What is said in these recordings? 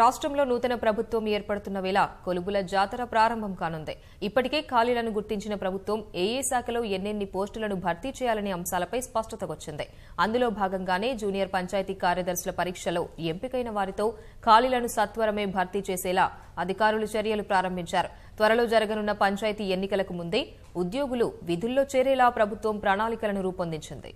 రాష్ట్రంలో నూతన ప్రభుత్వం ఏర్పడుతున్న వేళ కొలుబుల జాతర ప్రారంభం కానుంది ఇప్పటికే ఖాళీలను గుర్తించిన ప్రభుత్వం ఏఏ శాఖలో ఎన్నెన్ని పోస్టులను భర్తీ చేయాలనే అంశాలపై స్పష్టత వచ్చింది అందులో భాగంగానే జూనియర్ పంచాయతీ కార్యదర్శుల పరీక్షలో ఎంపికైన వారితో ఖాళీలను సత్వరమే భర్తీ చేసేలా అధికారులు చర్యలు ప్రారంభించారు త్వరలో జరగనున్న పంచాయతీ ఎన్నికలకు ముందే ఉద్యోగులు విధుల్లో చేరేలా ప్రభుత్వం ప్రణాళికలను రూపొందించింది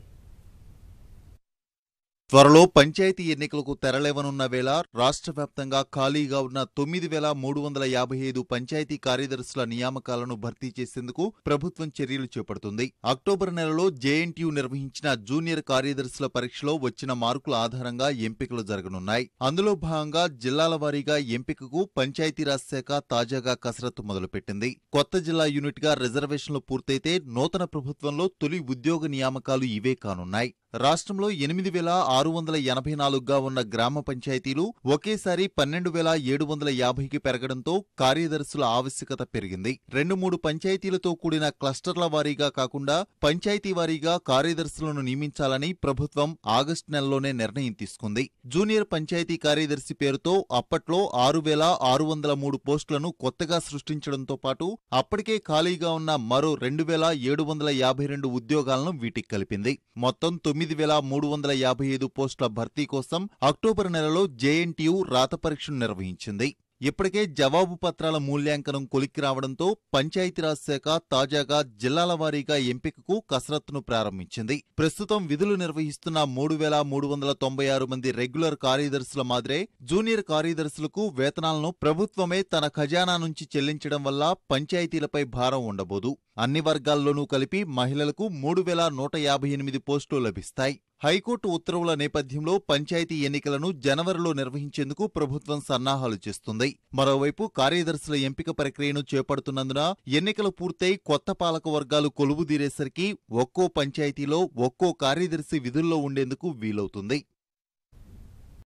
త్వరలో పంచాయతీ ఎన్నికలకు తెరలేవనున్న వేళ రాష్ట్ర వ్యాప్తంగా ఖాళీగా ఉన్న తొమ్మిది వేల మూడు వందల యాభై ఐదు పంచాయతీ కార్యదర్శుల నియామకాలను భర్తీ చేసేందుకు ప్రభుత్వం చర్యలు చేపడుతుంది అక్టోబర్ నెలలో జేఎన్టీయు నిర్వహించిన జూనియర్ కార్యదర్శుల పరీక్షలో వచ్చిన మార్కుల ఆధారంగా ఎంపికలు జరగనున్నాయి అందులో భాగంగా జిల్లాల వారీగా ఎంపికకు పంచాయతీరాజ్ శాఖ తాజాగా కసరత్తు మొదలుపెట్టింది కొత్త జిల్లా యూనిట్గా రిజర్వేషన్లు పూర్తయితే నూతన ప్రభుత్వంలో తొలి ఉద్యోగ నియామకాలు ఇవే కానున్నాయి రాష్ట్రంలో ఎనిమిది వేల ఆరు వందల ఎనభై నాలుగుగా ఉన్న గ్రామ పంచాయతీలు ఒకేసారి పన్నెండు వేల ఏడు వందల యాభైకి పెరగడంతో కార్యదర్శుల ఆవశ్యకత పెరిగింది రెండు మూడు పంచాయతీలతో కూడిన క్లస్టర్ల వారీగా కాకుండా పంచాయతీ వారీగా కార్యదర్శులను నియమించాలని ప్రభుత్వం ఆగస్టు నెలలోనే నిర్ణయం తీసుకుంది జూనియర్ పంచాయతీ కార్యదర్శి పేరుతో అప్పట్లో ఆరు వేల ఆరు వందల మూడు పోస్టులను కొత్తగా సృష్టించడంతో పాటు అప్పటికే ఖాళీగా ఉన్న మరో రెండు వేల ఏడు వందల యాభై రెండు ఉద్యోగాలను వీటికి కలిపింది మొత్తం తొమ్మిది ఎనిమిది వేల మూడు వందల యాభై ఐదు పోస్టుల భర్తీ కోసం అక్టోబర్ నెలలో జేఎన్టీయు రాత పరీక్షను నిర్వహించింది ఇప్పటికే జవాబు పత్రాల మూల్యాంకనం కొలిక్కి రావడంతో పంచాయతీరాజ్ శాఖ తాజాగా జిల్లాల వారీగా ఎంపికకు కసరత్తును ప్రారంభించింది ప్రస్తుతం విధులు నిర్వహిస్తున్న మూడు వేల మూడు వందల తొంభై ఆరు మంది రెగ్యులర్ కార్యదర్శుల మాదిరే జూనియర్ కార్యదర్శులకు వేతనాలను ప్రభుత్వమే తన ఖజానా నుంచి చెల్లించడం వల్ల పంచాయతీలపై భారం ఉండబోదు అన్ని వర్గాల్లోనూ కలిపి మహిళలకు మూడు వేల నూట యాభై ఎనిమిది పోస్టులు లభిస్తాయి హైకోర్టు ఉత్తర్వుల నేపథ్యంలో పంచాయతీ ఎన్నికలను జనవరిలో నిర్వహించేందుకు ప్రభుత్వం సన్నాహాలు చేస్తుంది మరోవైపు కార్యదర్శుల ఎంపిక ప్రక్రియను చేపడుతున్నందున ఎన్నికలు పూర్తయి కొత్త పాలక వర్గాలు కొలువుదీరేసరికి ఒక్కో పంచాయతీలో ఒక్కో కార్యదర్శి విధుల్లో ఉండేందుకు వీలవుతుంది